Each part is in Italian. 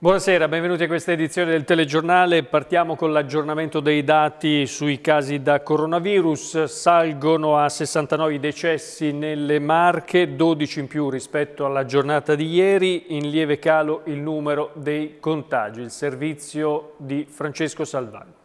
Buonasera, benvenuti a questa edizione del telegiornale. Partiamo con l'aggiornamento dei dati sui casi da coronavirus. Salgono a 69 i decessi nelle Marche, 12 in più rispetto alla giornata di ieri. In lieve calo il numero dei contagi. Il servizio di Francesco Salvani.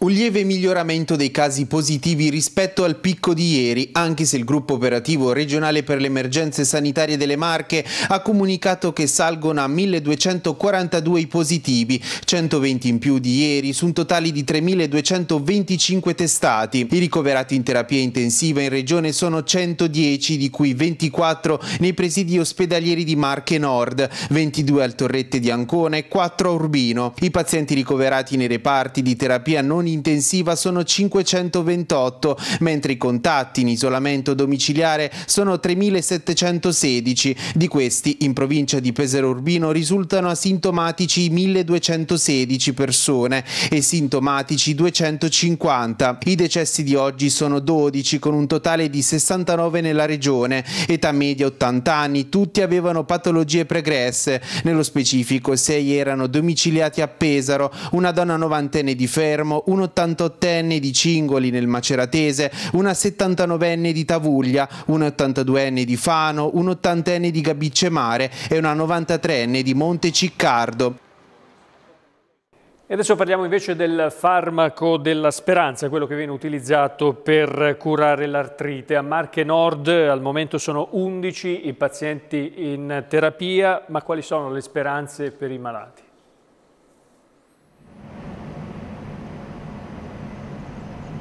Un lieve miglioramento dei casi positivi rispetto al picco di ieri, anche se il gruppo operativo regionale per le emergenze sanitarie delle Marche ha comunicato che salgono a 1242 i positivi, 120 in più di ieri, su un totale di 3225 testati. I ricoverati in terapia intensiva in regione sono 110, di cui 24 nei presidi ospedalieri di Marche Nord, 22 al Torrette di Ancona e 4 a Urbino. I pazienti ricoverati nei reparti di terapia non intensiva sono 528, mentre i contatti in isolamento domiciliare sono 3716. Di questi, in provincia di Pesaro Urbino risultano asintomatici 1216 persone e sintomatici 250. I decessi di oggi sono 12, con un totale di 69 nella regione. Età media 80 anni, tutti avevano patologie pregresse. Nello specifico, 6 erano domiciliati a Pesaro, una donna novantenne di Fermo, un un 88enne di Cingoli nel Maceratese, una 79enne di Tavuglia, un 82enne di Fano, un 80enne di Gabicemare e una 93enne di Monteciccardo. E adesso parliamo invece del farmaco della speranza, quello che viene utilizzato per curare l'artrite. A Marche Nord al momento sono 11 i pazienti in terapia, ma quali sono le speranze per i malati?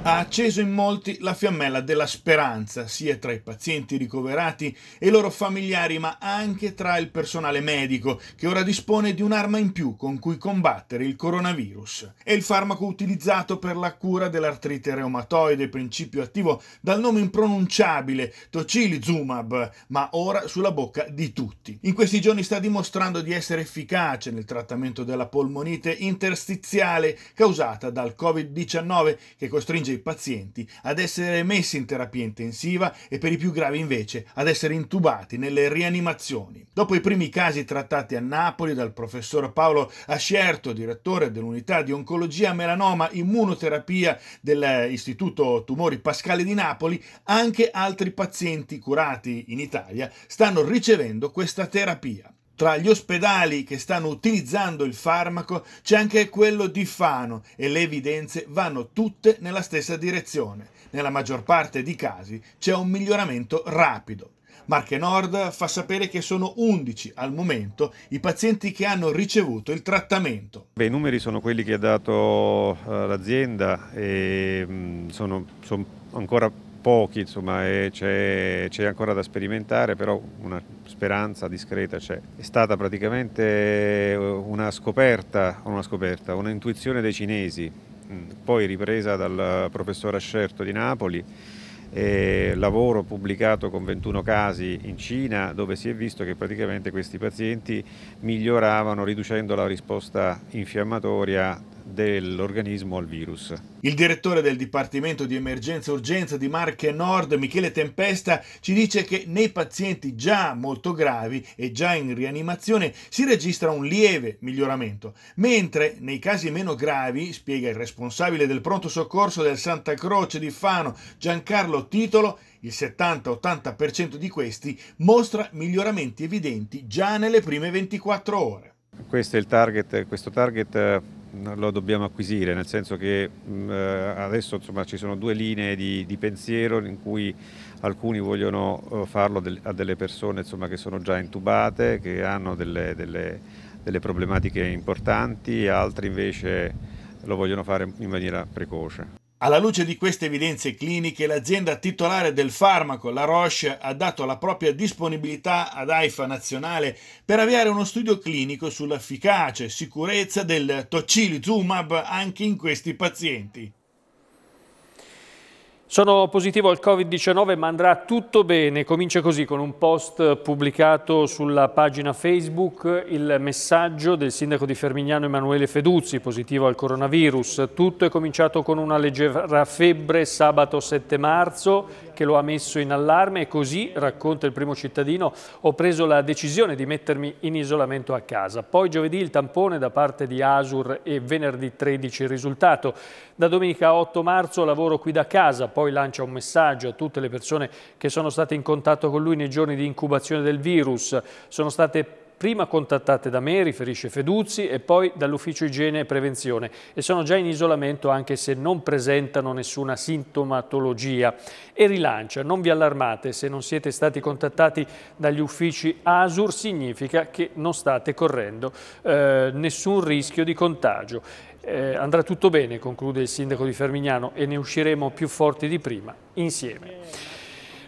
ha acceso in molti la fiammella della speranza, sia tra i pazienti ricoverati e i loro familiari, ma anche tra il personale medico, che ora dispone di un'arma in più con cui combattere il coronavirus. È il farmaco utilizzato per la cura dell'artrite reumatoide, principio attivo dal nome impronunciabile, tocilizumab, ma ora sulla bocca di tutti. In questi giorni sta dimostrando di essere efficace nel trattamento della polmonite interstiziale causata dal Covid-19 che costringe i i pazienti ad essere messi in terapia intensiva e per i più gravi invece ad essere intubati nelle rianimazioni. Dopo i primi casi trattati a Napoli dal professor Paolo Ascerto, direttore dell'unità di oncologia melanoma immunoterapia dell'Istituto Tumori Pascale di Napoli, anche altri pazienti curati in Italia stanno ricevendo questa terapia. Tra gli ospedali che stanno utilizzando il farmaco c'è anche quello di Fano e le evidenze vanno tutte nella stessa direzione. Nella maggior parte dei casi c'è un miglioramento rapido. Marche Nord fa sapere che sono 11 al momento i pazienti che hanno ricevuto il trattamento. Beh, I numeri sono quelli che ha dato eh, l'azienda e mm, sono, sono ancora pochi, insomma, c'è, ancora da sperimentare, però una speranza discreta c'è. È stata praticamente eh, una scoperta, una scoperta, un'intuizione dei cinesi, mm, poi ripresa dal professor Ascerto di Napoli, lavoro pubblicato con 21 casi in Cina dove si è visto che praticamente questi pazienti miglioravano riducendo la risposta infiammatoria dell'organismo al virus. Il direttore del Dipartimento di Emergenza e Urgenza di Marche Nord, Michele Tempesta, ci dice che nei pazienti già molto gravi e già in rianimazione si registra un lieve miglioramento, mentre nei casi meno gravi, spiega il responsabile del pronto soccorso del Santa Croce di Fano, Giancarlo Titolo, il 70-80% di questi mostra miglioramenti evidenti già nelle prime 24 ore. Questo target, questo target eh, lo dobbiamo acquisire, nel senso che mh, mm, eh, adesso insomma, ci sono due linee di, di pensiero in cui alcuni vogliono uh, farlo del, a delle persone insomma, che sono già intubate, che hanno delle, delle, delle, problematiche importanti, altri invece lo vogliono fare in maniera precoce. Alla luce di queste evidenze cliniche, l'azienda titolare del farmaco, la Roche, ha dato la propria disponibilità ad AIFA nazionale per avviare uno studio clinico sull'efficacia e sicurezza del tocilizumab anche in questi pazienti. Sono positivo al Covid-19 ma andrà tutto bene, comincia così con un post pubblicato sulla pagina Facebook il messaggio del sindaco di Fermignano Emanuele Feduzzi, positivo al coronavirus. Tutto è cominciato con una leggera febbre sabato 7 marzo che lo ha messo in allarme e così, racconta il primo cittadino, ho preso la decisione di mettermi in isolamento a casa. Poi giovedì il tampone da parte di Asur e venerdì 13 il risultato. Da domenica 8 marzo lavoro qui da casa poi lancia un messaggio a tutte le persone che sono state in contatto con lui nei giorni di incubazione del virus, sono state prima contattate da me, riferisce Feduzzi, e poi dall'Ufficio Igiene e Prevenzione e sono già in isolamento anche se non presentano nessuna sintomatologia. E rilancia, non vi allarmate, se non siete stati contattati dagli uffici ASUR significa che non state correndo eh, nessun rischio di contagio. Eh, andrà tutto bene, conclude il sindaco di Fermignano, e ne usciremo più forti di prima, insieme.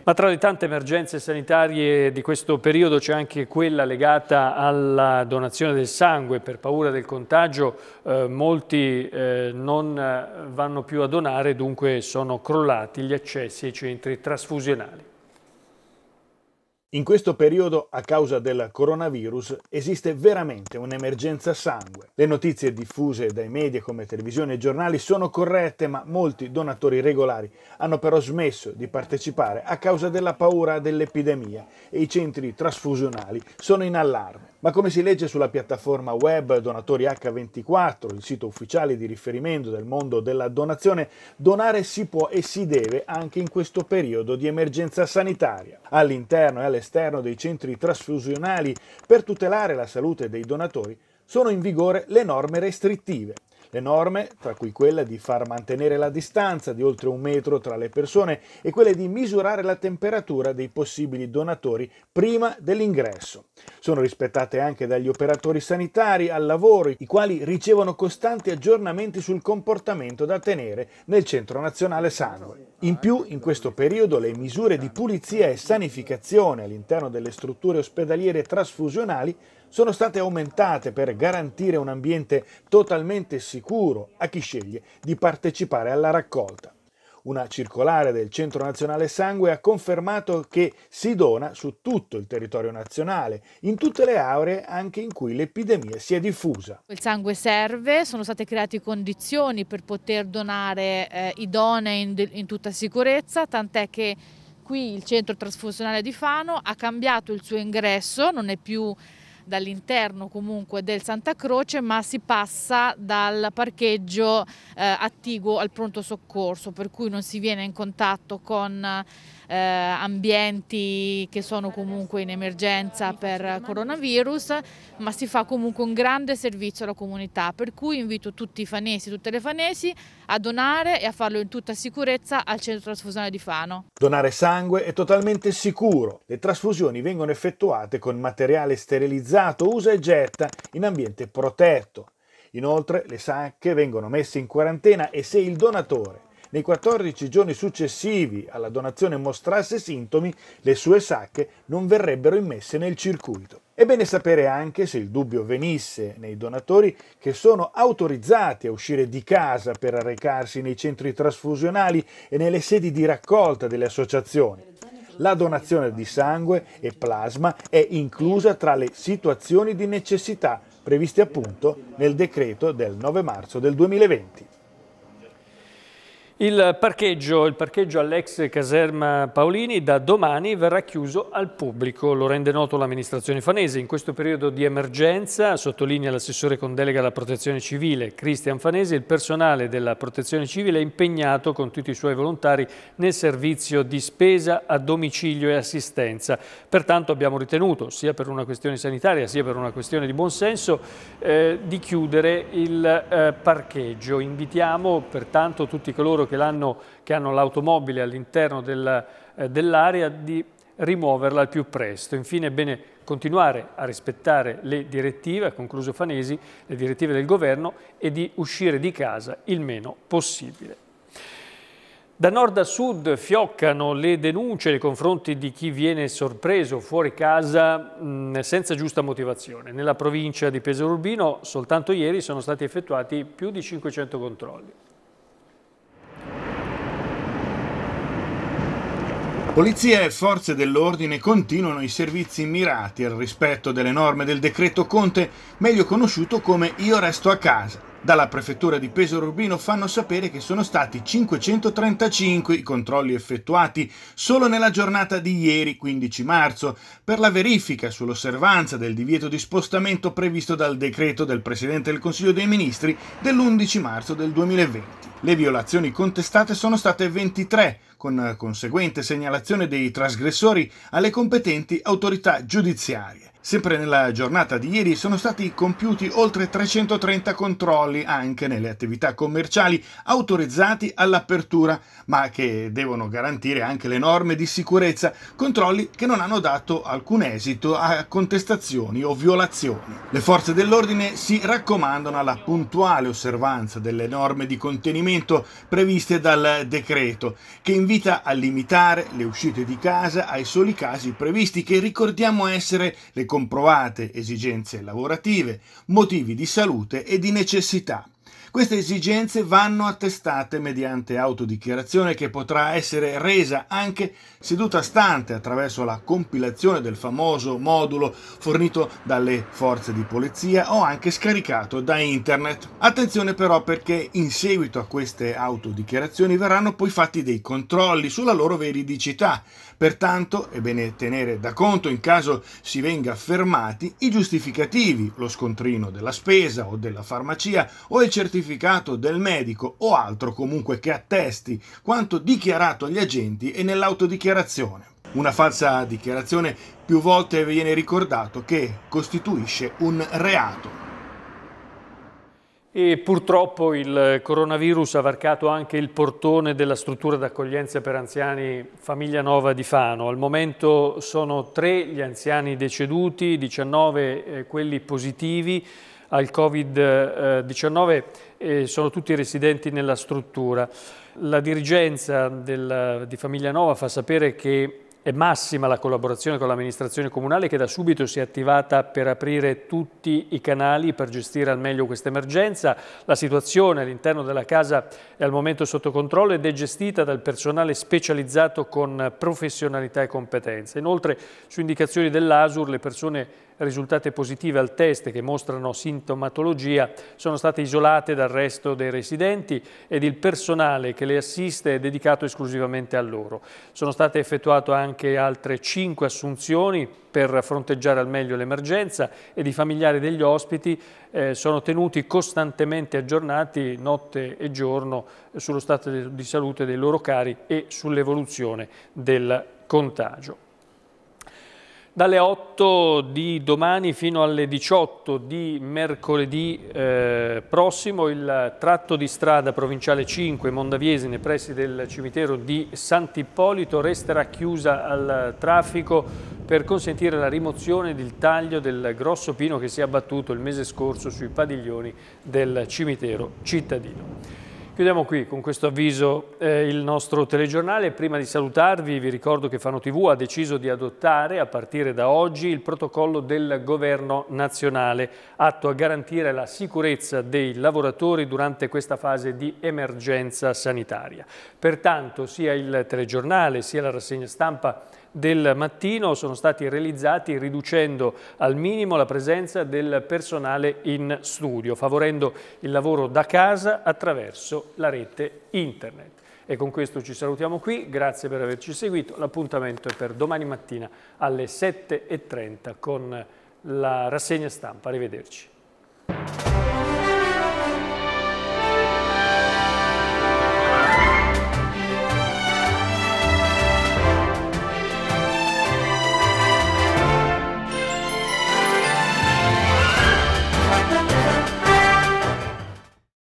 Ma tra le tante emergenze sanitarie di questo periodo c'è anche quella legata alla donazione del sangue. Per paura del contagio eh, molti eh, non eh, vanno più a donare, dunque sono crollati gli accessi ai centri trasfusionali. In questo periodo, a causa del coronavirus, esiste veramente un'emergenza sangue. Le notizie diffuse dai media come televisione e giornali sono corrette, ma molti donatori regolari hanno però smesso di partecipare a causa della paura dell'epidemia e i centri trasfusionali sono in allarme. Ma come si legge sulla piattaforma web Donatori H24, il sito ufficiale di riferimento del mondo della donazione, donare si può e si deve anche in questo periodo di emergenza sanitaria, all'interno e all'esterno dei centri trasfusionali per tutelare la salute dei donatori sono in vigore le norme restrittive le norme, tra cui quella di far mantenere la distanza di oltre un metro tra le persone e quelle di misurare la temperatura dei possibili donatori prima dell'ingresso. Sono rispettate anche dagli operatori sanitari al lavoro, i quali ricevono costanti aggiornamenti sul comportamento da tenere nel Centro Nazionale Sano. In più, in questo periodo le misure di pulizia e sanificazione all'interno delle strutture ospedaliere trasfusionali sono state aumentate per garantire un ambiente totalmente sicuro a chi sceglie di partecipare alla raccolta. Una circolare del Centro Nazionale Sangue ha confermato che si dona su tutto il territorio nazionale, in tutte le aree anche in cui l'epidemia si è diffusa. Il sangue serve, sono state create condizioni per poter donare eh, idonee in, in tutta sicurezza, tant'è che qui il centro trasfusionale di Fano ha cambiato il suo ingresso, non è più dall'interno comunque del Santa Croce ma si passa dal parcheggio eh, attiguo al pronto soccorso per cui non si viene in contatto con eh, eh, ambienti che sono comunque in emergenza per coronavirus, ma si fa comunque un grande servizio alla comunità, per cui invito tutti i fanesi, tutte le fanesi a donare e a farlo in tutta sicurezza al centro trasfusione di Fano. Donare sangue è totalmente sicuro, le trasfusioni vengono effettuate con materiale sterilizzato, usa e getta, in ambiente protetto. Inoltre le sacche vengono messe in quarantena e se il donatore nei 14 giorni successivi alla donazione mostrasse sintomi, le sue sacche non verrebbero immesse nel circuito. È bene sapere anche, se il dubbio venisse nei donatori che sono autorizzati a uscire di casa per recarsi nei centri trasfusionali e nelle sedi di raccolta delle associazioni. La donazione di sangue e plasma è inclusa tra le situazioni di necessità previste appunto nel decreto del 9 marzo del 2020. Il parcheggio, il parcheggio all'ex caserma Paolini da domani verrà chiuso al pubblico, lo rende noto l'amministrazione fanese. In questo periodo di emergenza, sottolinea l'assessore con delega alla protezione civile Cristian Fanese, il personale della protezione civile è impegnato con tutti i suoi volontari nel servizio di spesa a domicilio e assistenza. Pertanto abbiamo ritenuto, sia per una questione sanitaria sia per una questione di buonsenso, eh, di chiudere il eh, parcheggio. Invitiamo pertanto tutti coloro che, hanno, che hanno l'automobile all'interno eh, dell'area eh, dell di rimuoverla al più presto. Infine è bene continuare a rispettare le direttive, ha concluso Fanesi, le direttive del governo e di uscire di casa il meno possibile. Da nord a sud fioccano le denunce nei confronti di chi viene sorpreso fuori casa mh, mm, senza giusta motivazione. Nella provincia di Pesaro Urbino soltanto ieri sono stati effettuati più di 500 controlli. Polizia e forze dell'ordine continuano i servizi mirati al rispetto delle norme del decreto Conte, meglio conosciuto come Io resto a casa dalla prefettura di Pesaro Urbino fanno sapere che sono stati 535 i controlli effettuati solo nella giornata di ieri 15 marzo per la verifica sull'osservanza del divieto di spostamento previsto dal decreto del Presidente del Consiglio dei Ministri dell'11 marzo del 2020. Le violazioni contestate sono state 23 con conseguente segnalazione dei trasgressori alle competenti autorità giudiziarie. Sempre nella giornata di ieri sono stati compiuti oltre 330 controlli anche nelle attività commerciali autorizzati all'apertura, ma che devono garantire anche le norme di sicurezza, controlli che non hanno dato alcun esito a contestazioni o violazioni. Le forze dell'ordine si raccomandano alla puntuale osservanza delle norme di contenimento previste dal decreto, che invita a limitare le uscite di casa ai soli casi previsti che ricordiamo essere le comunità comprovate esigenze lavorative, motivi di salute e di necessità. Queste esigenze vanno attestate mediante autodichiarazione che potrà essere resa anche seduta stante attraverso la compilazione del famoso modulo fornito dalle forze di polizia o anche scaricato da internet. Attenzione però perché in seguito a queste autodichiarazioni verranno poi fatti dei controlli sulla loro veridicità. Pertanto è bene tenere da conto in caso si venga fermati i giustificativi, lo scontrino della spesa o della farmacia o il certificato certificato del medico o altro comunque che attesti quanto dichiarato agli agenti e nell'autodichiarazione. Una falsa dichiarazione più volte viene ricordato che costituisce un reato. E purtroppo il coronavirus ha varcato anche il portone della struttura d'accoglienza per anziani Famiglia Nova di Fano. Al momento sono tre gli anziani deceduti, 19 eh, quelli positivi al Covid-19 eh, e sono tutti residenti nella struttura. La dirigenza del, di Famiglia Nova fa sapere che è massima la collaborazione con l'amministrazione comunale che da subito si è attivata per aprire tutti i canali per gestire al meglio questa emergenza. La situazione all'interno della casa è al momento sotto controllo ed è gestita dal personale specializzato con professionalità e competenza. Inoltre, su indicazioni dell'ASUR, le persone risultate positive al test che mostrano sintomatologia sono state isolate dal resto dei residenti ed il personale che le assiste è dedicato esclusivamente a loro. Sono state effettuate anche altre cinque assunzioni per fronteggiare al meglio l'emergenza ed i familiari degli ospiti eh, sono tenuti costantemente aggiornati notte e giorno sullo stato di salute dei loro cari e sull'evoluzione del contagio dalle 8 di domani fino alle 18 di mercoledì eh, prossimo il tratto di strada provinciale 5 Mondaviesi nei pressi del cimitero di Sant'Ippolito resterà chiusa al traffico per consentire la rimozione del taglio del grosso pino che si è abbattuto il mese scorso sui padiglioni del cimitero cittadino. Chiudiamo qui con questo avviso eh, il nostro telegiornale. Prima di salutarvi vi ricordo che Fano TV ha deciso di adottare a partire da oggi il protocollo del governo nazionale atto a garantire la sicurezza dei lavoratori durante questa fase di emergenza sanitaria. Pertanto sia il telegiornale sia la rassegna stampa del mattino sono stati realizzati riducendo al minimo la presenza del personale in studio, favorendo il lavoro da casa attraverso la rete internet. E con questo ci salutiamo qui, grazie per averci seguito, l'appuntamento è per domani mattina alle 7.30 con la rassegna stampa, arrivederci.